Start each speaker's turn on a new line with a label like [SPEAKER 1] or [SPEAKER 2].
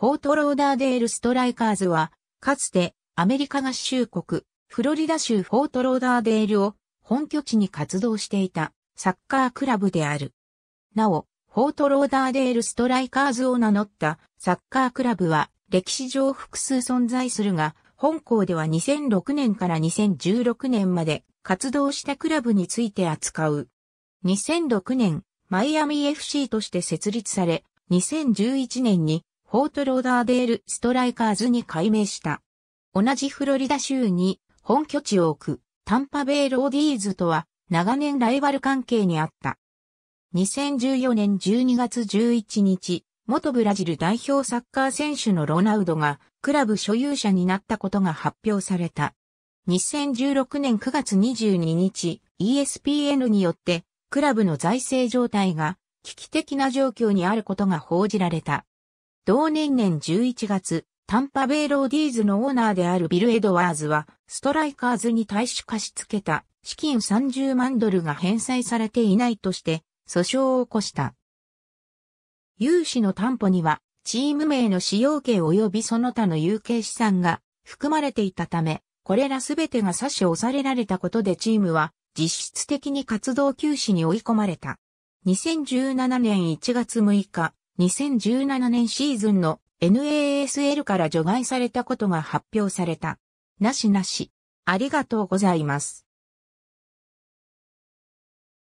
[SPEAKER 1] フォートローダーデールストライカーズは、かつてアメリカ合衆国、フロリダ州フォートローダーデールを本拠地に活動していたサッカークラブである。なお、フォートローダーデールストライカーズを名乗ったサッカークラブは歴史上複数存在するが、本校では2006年から2016年まで活動したクラブについて扱う。2006年、マイアミ FC として設立され、2011年にフォートローダーデールストライカーズに改名した。同じフロリダ州に本拠地を置くタンパベイローディーズとは長年ライバル関係にあった。2014年12月11日、元ブラジル代表サッカー選手のロナウドがクラブ所有者になったことが発表された。2016年9月22日、ESPN によってクラブの財政状態が危機的な状況にあることが報じられた。同年年11月、タンパベイローディーズのオーナーであるビル・エドワーズは、ストライカーズに対し貸し付けた資金30万ドルが返済されていないとして、訴訟を起こした。融資の担保には、チーム名の使用権及びその他の有形資産が含まれていたため、これらすべてが差し押されられたことでチームは実質的に活動休止に追い込まれた。2017年1月6日、2017年シーズンの NASL から除外されたことが発表された。なしなし。ありがとうございます。